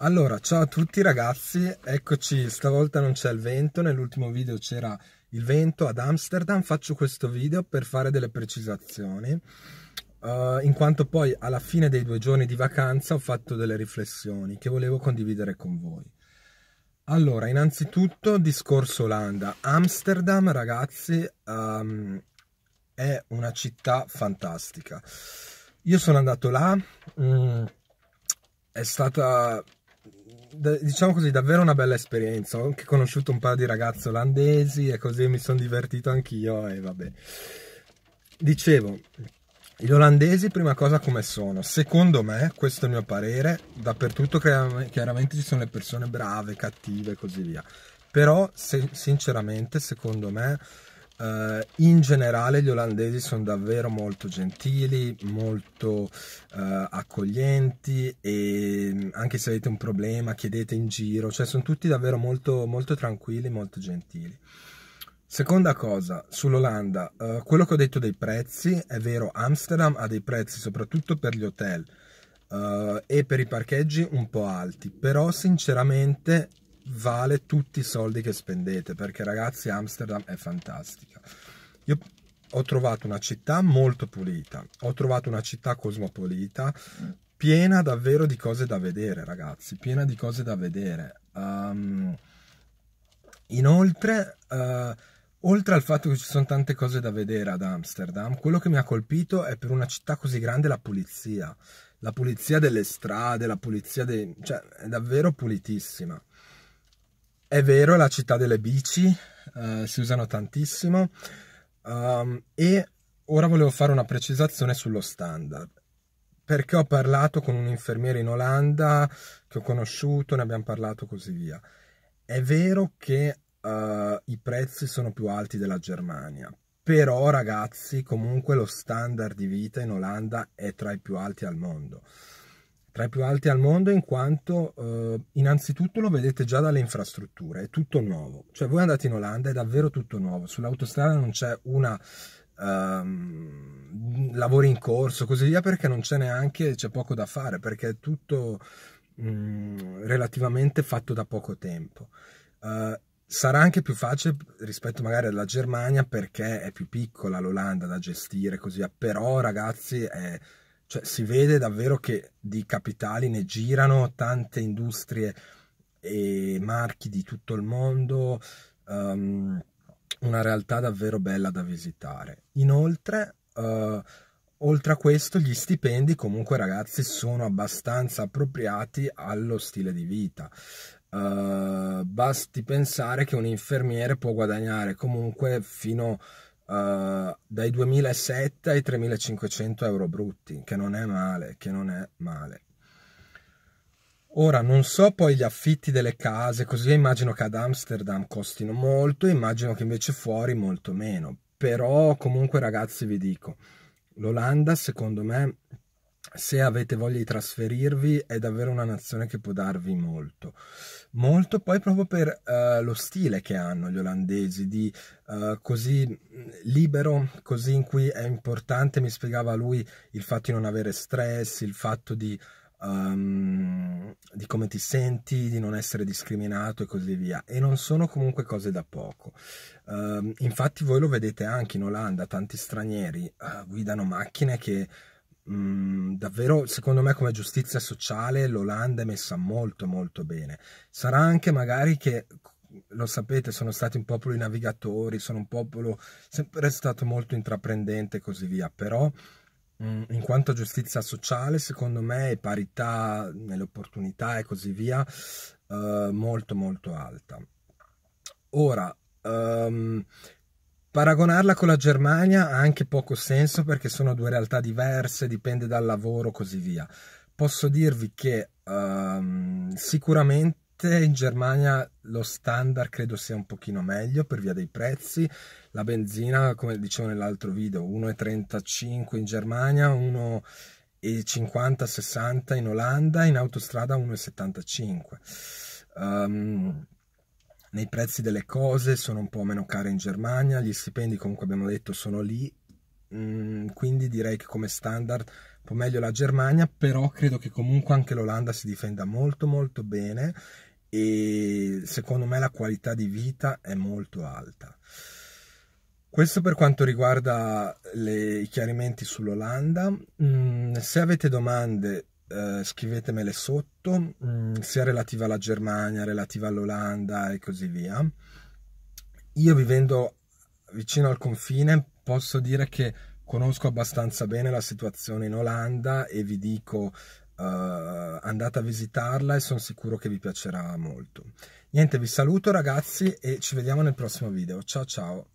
Allora, ciao a tutti ragazzi, eccoci, stavolta non c'è il vento, nell'ultimo video c'era il vento ad Amsterdam, faccio questo video per fare delle precisazioni, uh, in quanto poi alla fine dei due giorni di vacanza ho fatto delle riflessioni che volevo condividere con voi. Allora, innanzitutto discorso Olanda. Amsterdam, ragazzi, um, è una città fantastica. Io sono andato là, mh, mm, è stata diciamo così, davvero una bella esperienza. Ho anche conosciuto un paio di ragazzi olandesi e così mi sono divertito anch'io e vabbè. Dicevo, gli olandesi prima cosa come sono? Secondo me, questo è il mio parere, dappertutto chiaramente ci sono le persone brave, cattive e così via. Però se, sinceramente, secondo me, Uh, in generale gli olandesi sono davvero molto gentili, molto uh, accoglienti e mm, anche se avete un problema chiedete in giro, cioè sono tutti davvero molto, molto tranquilli, molto gentili. Seconda cosa sull'Olanda, uh, quello che ho detto dei prezzi, è vero Amsterdam ha dei prezzi soprattutto per gli hotel e per i parcheggi un po' alti, però sinceramente vale tutti i soldi che spendete perché ragazzi Amsterdam è fantastica. Io ho trovato una città molto pulita, ho trovato una città cosmopolita, piena davvero di cose da vedere ragazzi, piena di cose da vedere. Um, inoltre, uh, oltre al fatto che ci sono tante cose da vedere ad Amsterdam, quello che mi ha colpito è per una città così grande la pulizia. La pulizia delle strade, la pulizia dei... cioè è davvero pulitissima. È vero, è la città delle bici, eh, si usano tantissimo. Um, e ora volevo fare una precisazione sullo standard. Perché ho parlato con un infermiere in Olanda che ho conosciuto, ne abbiamo parlato così via. È vero che uh, i prezzi sono più alti della Germania, però ragazzi comunque lo standard di vita in Olanda è tra i più alti al mondo tra i più alti al mondo in quanto eh, innanzitutto lo vedete già dalle infrastrutture, è tutto nuovo. Cioè voi andate in Olanda, è davvero tutto nuovo, sull'autostrada non c'è una um, ehm, lavoro in corso, così via, perché non c'è neanche, c'è poco da fare, perché è tutto um, relativamente fatto da poco tempo. Uh, sarà anche più facile rispetto magari alla Germania perché è più piccola l'Olanda da gestire, così via, però ragazzi è cioè, si vede davvero che di capitali ne girano tante industrie e marchi di tutto il mondo, um, una realtà davvero bella da visitare. Inoltre, uh, oltre a questo, gli stipendi comunque ragazzi sono abbastanza appropriati allo stile di vita. Uh, basti pensare che un infermiere può guadagnare comunque fino a uh, dai 2.700 ai 3.500 euro brutti, che non è male, che non è male. Ora non so poi gli affitti delle case, così immagino che ad Amsterdam costino molto, immagino che invece fuori molto meno. Però comunque ragazzi vi dico, l'Olanda secondo me se avete voglia di trasferirvi è davvero una nazione che può darvi molto molto poi proprio per uh, lo stile che hanno gli olandesi di uh, così mm, libero così in cui è importante mi spiegava lui il fatto di non avere stress il fatto di, um, di come ti senti, di non essere discriminato e così via. E non sono comunque cose da poco. Uh, infatti voi lo vedete anche in Olanda, tanti stranieri eh, guidano macchine che Mhmm, davvero secondo me come giustizia sociale l'Olanda è messa molto molto bene sarà anche magari che lo sapete sono stati un popolo di navigatori sono un popolo sempre stato molto intraprendente e così via però mm, in quanto a giustizia sociale secondo me è parità nelle opportunità e così via eh, molto molto alta ora um, Paragonarla con la Germania ha anche poco senso perché sono due realtà diverse, dipende dal lavoro, così via. Posso dirvi che um, sicuramente in Germania lo standard credo sia un pochino meglio per via dei prezzi. La benzina, come dicevo nell'altro video, 1,35 in Germania, 1,50-60 in Olanda, in autostrada 1,75. Um, nei prezzi delle cose sono un po' meno care in Germania, gli stipendi comunque abbiamo detto sono lì, mm, quindi direi che come standard un po' meglio la Germania, però credo che comunque anche l'Olanda si difenda molto molto bene e secondo me la qualità di vita è molto alta. Questo per quanto riguarda le, i chiarimenti sull'Olanda. Mm, se avete domande eh, scrivetemele sotto, mm, sia relativa alla Germania, relativa all'Olanda e così via. Io vivendo vicino al confine posso dire che conosco abbastanza bene la situazione in Olanda e vi dico Uh, andate a visitarla e sono sicuro che vi piacerà molto. Niente, vi saluto ragazzi e ci vediamo nel prossimo video. Ciao ciao!